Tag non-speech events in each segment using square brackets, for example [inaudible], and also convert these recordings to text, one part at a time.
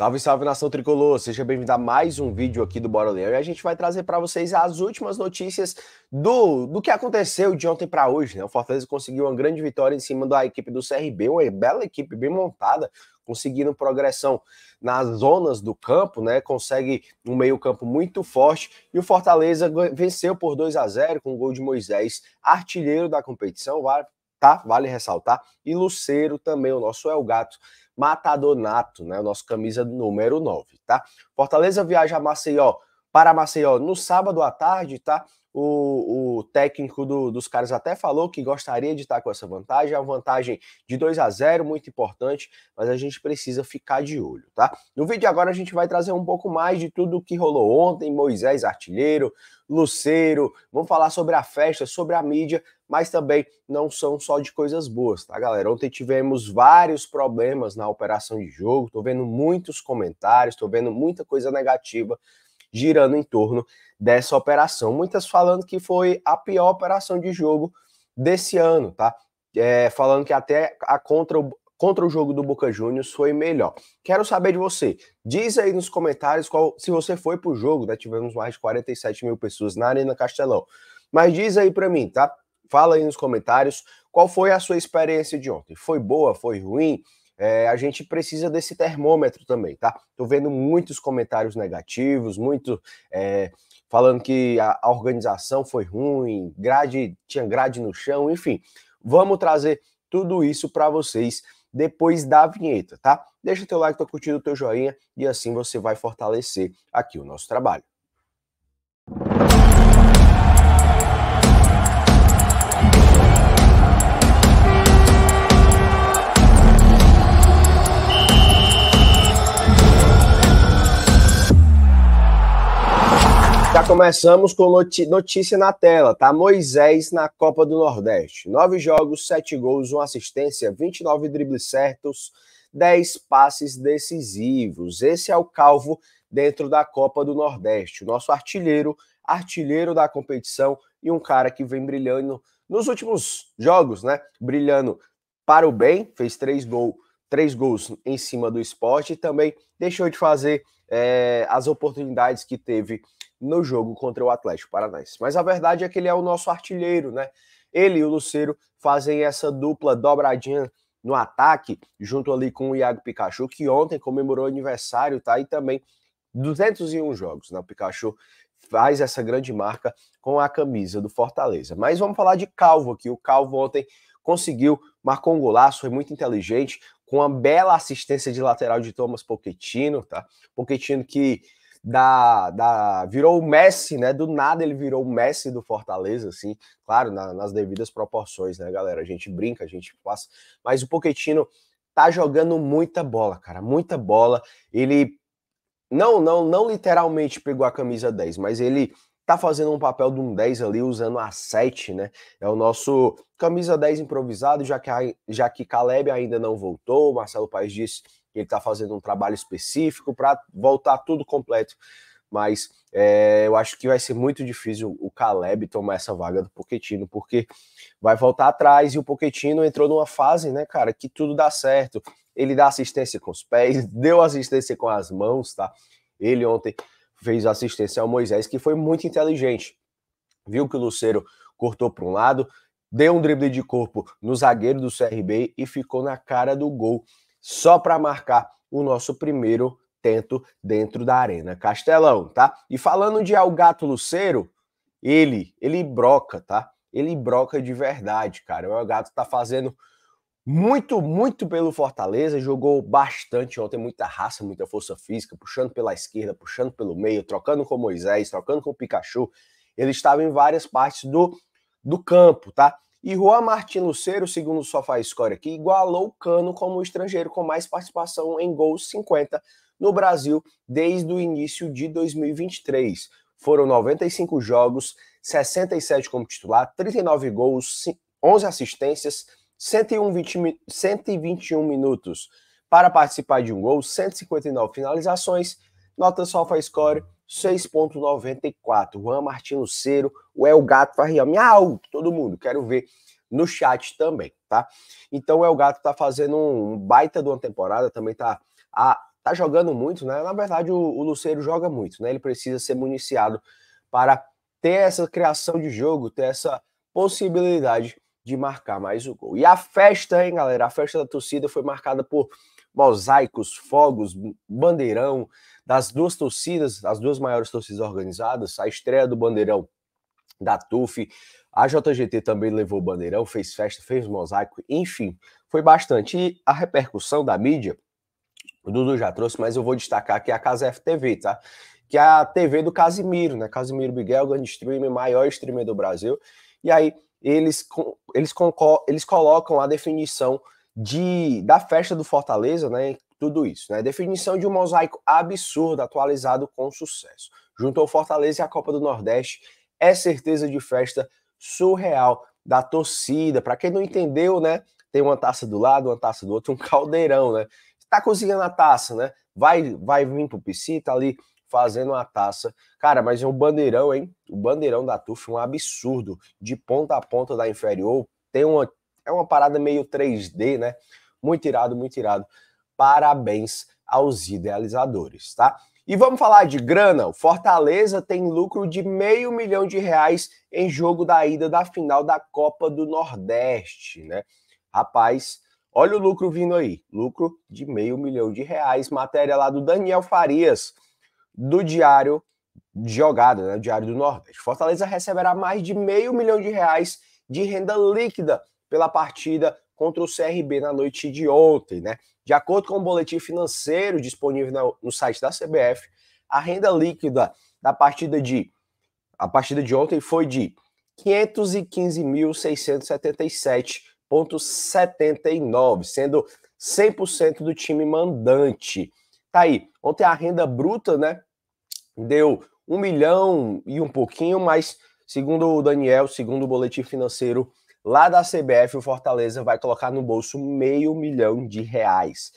Salve, salve nação tricolor! Seja bem-vindo a mais um vídeo aqui do Bora Leão e a gente vai trazer para vocês as últimas notícias do, do que aconteceu de ontem para hoje. Né? O Fortaleza conseguiu uma grande vitória em cima da equipe do CRB, uma bela equipe bem montada, conseguindo progressão nas zonas do campo, né? Consegue um meio-campo muito forte e o Fortaleza venceu por 2 a 0 com o gol de Moisés, artilheiro da competição, tá? Vale ressaltar. E Luceiro também, o nosso El Gato, matador nato, né? O nosso camisa número 9, tá? Fortaleza viaja a Maceió para Maceió no sábado à tarde, tá? O, o técnico do, dos caras até falou que gostaria de estar com essa vantagem, é uma vantagem de 2 a 0 muito importante, mas a gente precisa ficar de olho, tá? No vídeo agora a gente vai trazer um pouco mais de tudo o que rolou ontem, Moisés Artilheiro, Luceiro, vamos falar sobre a festa, sobre a mídia, mas também não são só de coisas boas, tá, galera? Ontem tivemos vários problemas na operação de jogo, tô vendo muitos comentários, tô vendo muita coisa negativa girando em torno dessa operação. Muitas falando que foi a pior operação de jogo desse ano, tá? É, falando que até a contra, contra o jogo do Boca Juniors foi melhor. Quero saber de você. Diz aí nos comentários qual, se você foi pro jogo, né? Tivemos mais de 47 mil pessoas na Arena Castelão. Mas diz aí para mim, tá? Fala aí nos comentários qual foi a sua experiência de ontem. Foi boa? Foi ruim? é, a gente precisa desse termômetro também, tá? Tô vendo muitos comentários negativos, muito é, falando que a, a organização foi ruim, grade tinha grade no chão, enfim. Vamos trazer tudo isso para vocês depois da vinheta, tá? Deixa teu like, tua curtindo, teu joinha e assim você vai fortalecer aqui o nosso trabalho. começamos com notícia na tela, tá? Moisés na Copa do Nordeste. Nove jogos, sete gols, uma assistência, 29 dribles certos, 10 passes decisivos. Esse é o calvo dentro da Copa do Nordeste. O nosso artilheiro, artilheiro da competição e um cara que vem brilhando nos últimos jogos, né? Brilhando para o bem, fez três gols três gols em cima do esporte e também deixou de fazer é, as oportunidades que teve no jogo contra o Atlético Paranaense. Mas a verdade é que ele é o nosso artilheiro, né? Ele e o Luceiro fazem essa dupla dobradinha no ataque, junto ali com o Iago Pikachu, que ontem comemorou aniversário, tá? E também 201 jogos, né? O Pikachu faz essa grande marca com a camisa do Fortaleza. Mas vamos falar de Calvo aqui. O Calvo ontem conseguiu, marcou um golaço, foi muito inteligente, com uma bela assistência de lateral de Thomas Pochettino, tá? Pochettino que da, da virou o Messi, né? Do nada ele virou o Messi do Fortaleza, assim, claro, na, nas devidas proporções, né, galera? A gente brinca, a gente passa, mas o Poquetino tá jogando muita bola, cara, muita bola. Ele não, não, não literalmente pegou a camisa 10, mas ele tá fazendo um papel de um 10 ali, usando a 7, né? É o nosso camisa 10 improvisado, já que, já que Caleb ainda não voltou, Marcelo Paes disse ele está fazendo um trabalho específico para voltar tudo completo. Mas é, eu acho que vai ser muito difícil o Caleb tomar essa vaga do Poquetino, porque vai voltar atrás e o Poquetino entrou numa fase, né, cara, que tudo dá certo. Ele dá assistência com os pés, [laughs] deu assistência com as mãos, tá? Ele ontem fez assistência ao Moisés, que foi muito inteligente. Viu que o Luceiro cortou para um lado, deu um drible de corpo no zagueiro do CRB e ficou na cara do gol só para marcar o nosso primeiro tento dentro da Arena Castelão, tá? E falando de Algato Luceiro, ele, ele broca, tá? Ele broca de verdade, cara. O Algato tá fazendo muito, muito pelo Fortaleza, jogou bastante ontem, muita raça, muita força física, puxando pela esquerda, puxando pelo meio, trocando com Moisés, trocando com o Pikachu. Ele estava em várias partes do, do campo, tá? E Juan Martin Lucero, segundo o SofaScore aqui, igualou o Cano como o estrangeiro com mais participação em gols 50 no Brasil desde o início de 2023. Foram 95 jogos, 67 como titular, 39 gols, 11 assistências, 101, 20, 121 minutos para participar de um gol, 159 finalizações, nota SofaScore 6,94. Juan Martino Cero, o El Gato Farrião. Miau! Todo mundo, quero ver no chat também, tá? Então o El Gato tá fazendo um baita de uma temporada, também tá, a, tá jogando muito, né? Na verdade, o, o Luceiro joga muito, né? Ele precisa ser municiado para ter essa criação de jogo, ter essa possibilidade de marcar mais o gol. E a festa, hein, galera? A festa da torcida foi marcada por mosaicos, fogos, bandeirão, das duas torcidas, as duas maiores torcidas organizadas, a estreia do Bandeirão da TUF, a JGT também levou o Bandeirão, fez festa, fez mosaico, enfim, foi bastante. E a repercussão da mídia, o Dudu já trouxe, mas eu vou destacar aqui a Casa FTV, tá? Que é a TV do Casimiro, né? Casimiro Miguel, grande streamer, maior streamer do Brasil. E aí eles, eles, eles colocam a definição de, da festa do Fortaleza, né? tudo isso, né? Definição de um mosaico absurdo atualizado com sucesso. Junto ao Fortaleza e a Copa do Nordeste, é certeza de festa surreal da torcida. Para quem não entendeu, né? Tem uma taça do lado, uma taça do outro, um [laughs] caldeirão, né? Tá cozinhando a taça, né? Vai, vai vir pro PC, tá ali fazendo a taça. Cara, mas é um bandeirão, hein? O bandeirão da TUF, um absurdo. De ponta a ponta da inferior, tem uma, é uma parada meio 3D, né? Muito irado, muito irado. Parabéns aos idealizadores, tá? E vamos falar de grana. O Fortaleza tem lucro de meio milhão de reais em jogo da ida da final da Copa do Nordeste, né? Rapaz, olha o lucro vindo aí. Lucro de meio milhão de reais. Matéria lá do Daniel Farias, do Diário de Jogada, né? Diário do Nordeste. Fortaleza receberá mais de meio milhão de reais de renda líquida pela partida contra o CRB na noite de ontem, né? De acordo com o boletim financeiro disponível no site da CBF, a renda líquida da partida de a partida de ontem foi de 515.677,79, sendo 100% do time mandante. Tá aí. Ontem a renda bruta, né, deu um milhão e um pouquinho, mas segundo o Daniel, segundo o boletim financeiro Lá da CBF, o Fortaleza vai colocar no bolso meio milhão de reais.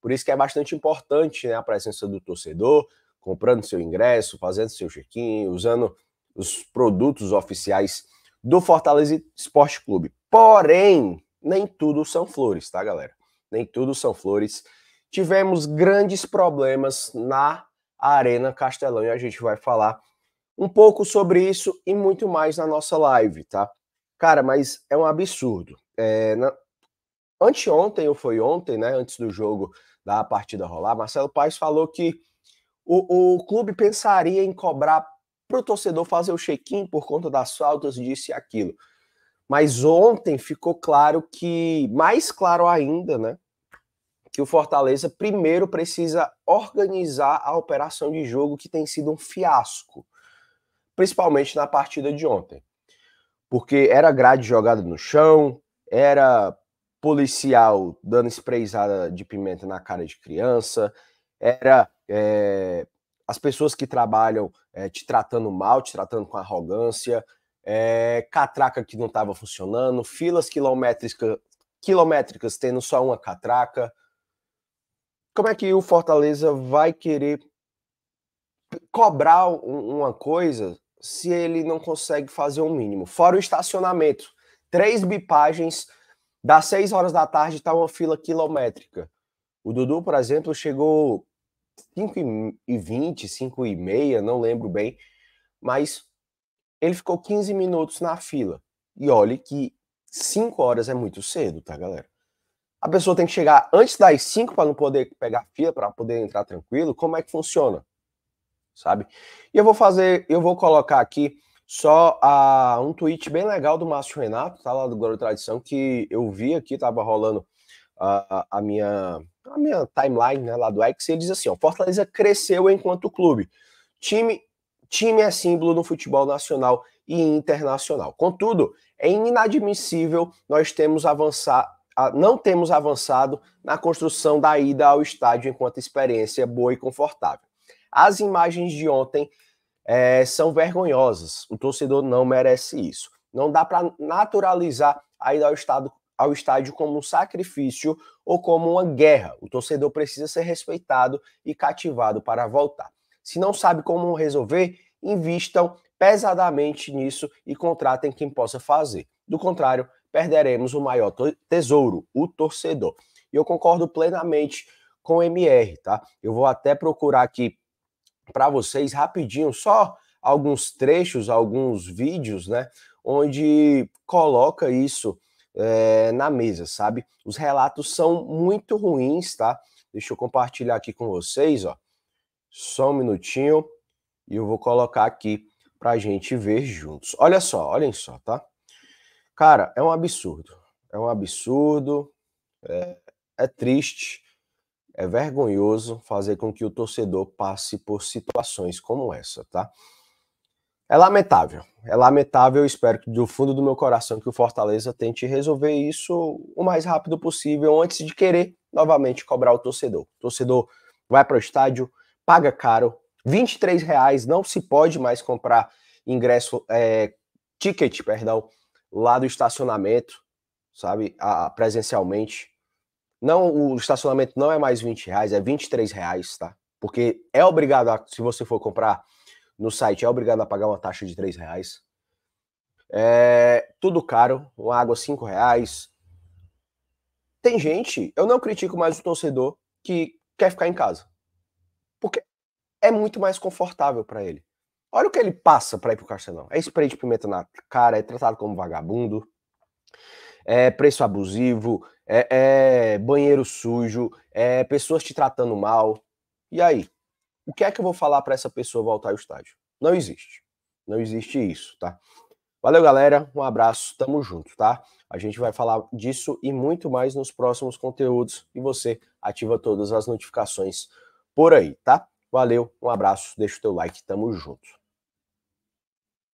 Por isso que é bastante importante né, a presença do torcedor, comprando seu ingresso, fazendo seu check-in, usando os produtos oficiais do Fortaleza Esporte Clube. Porém, nem tudo são flores, tá, galera? Nem tudo são flores. Tivemos grandes problemas na Arena Castelão e a gente vai falar um pouco sobre isso e muito mais na nossa live, tá? Cara, mas é um absurdo. É, na... Anteontem ou foi ontem, né? Antes do jogo da partida rolar, Marcelo Paes falou que o, o clube pensaria em cobrar para o torcedor fazer o check-in por conta das faltas, disse aquilo. Mas ontem ficou claro que, mais claro ainda, né? Que o Fortaleza primeiro precisa organizar a operação de jogo que tem sido um fiasco, principalmente na partida de ontem porque era grade jogada no chão, era policial dando sprayzada de pimenta na cara de criança, era é, as pessoas que trabalham é, te tratando mal, te tratando com arrogância, é, catraca que não estava funcionando, filas quilométrica, quilométricas tendo só uma catraca. Como é que o Fortaleza vai querer cobrar uma coisa se ele não consegue fazer o um mínimo. Fora o estacionamento. Três bipagens, das seis horas da tarde está uma fila quilométrica. O Dudu, por exemplo, chegou 5 e 20, 5 e meia, não lembro bem, mas ele ficou 15 minutos na fila. E olhe que 5 horas é muito cedo, tá, galera? A pessoa tem que chegar antes das 5 para não poder pegar fila, para poder entrar tranquilo. Como é que funciona? sabe? E eu vou fazer, eu vou colocar aqui só a, ah, um tweet bem legal do Márcio Renato, tá lá do Glória Tradição, que eu vi aqui, tava rolando a, ah, ah, a, minha, a minha timeline né, lá do X, e ele diz assim, ó, Fortaleza cresceu enquanto clube. Time, time é símbolo no futebol nacional e internacional. Contudo, é inadmissível nós temos avançar, não temos avançado na construção da ida ao estádio enquanto experiência boa e confortável. As imagens de ontem é, são vergonhosas. O torcedor não merece isso. Não dá para naturalizar a ida ao, estádio, ao estádio como um sacrifício ou como uma guerra. O torcedor precisa ser respeitado e cativado para voltar. Se não sabe como resolver, invistam pesadamente nisso e contratem quem possa fazer. Do contrário, perderemos o maior tesouro, o torcedor. E eu concordo plenamente com o MR, tá? Eu vou até procurar aqui para vocês rapidinho, só alguns trechos, alguns vídeos, né? Onde coloca isso é, na mesa, sabe? Os relatos são muito ruins, tá? Deixa eu compartilhar aqui com vocês, ó. Só um minutinho e eu vou colocar aqui para a gente ver juntos. Olha só, olhem só, tá? Cara, é um absurdo. É um absurdo, é, é triste, é vergonhoso fazer com que o torcedor passe por situações como essa, tá? É lamentável. É lamentável, eu espero que do fundo do meu coração que o Fortaleza tente resolver isso o mais rápido possível antes de querer novamente cobrar o torcedor. O torcedor vai para o estádio, paga caro, 23 reais, não se pode mais comprar ingresso, é, ticket, perdão, lá do estacionamento, sabe, a, presencialmente. Não, o estacionamento não é mais 20 reais, é 23 reais, tá? Porque é obrigado, a, se você for comprar no site, é obrigado a pagar uma taxa de 3 reais. É, tudo caro, uma água 5 reais. Tem gente, eu não critico mais o torcedor que quer ficar em casa. Porque é muito mais confortável para ele. Olha o que ele passa para ir pro Castelão. É spray de pimenta na cara, é tratado como vagabundo é preço abusivo, é, é banheiro sujo, é pessoas te tratando mal. E aí? O que é que eu vou falar para essa pessoa voltar ao estádio? Não existe. Não existe isso, tá? Valeu, galera. Um abraço. Tamo junto, tá? A gente vai falar disso e muito mais nos próximos conteúdos. E você ativa todas as notificações por aí, tá? Valeu, um abraço, deixa o teu like, tamo junto.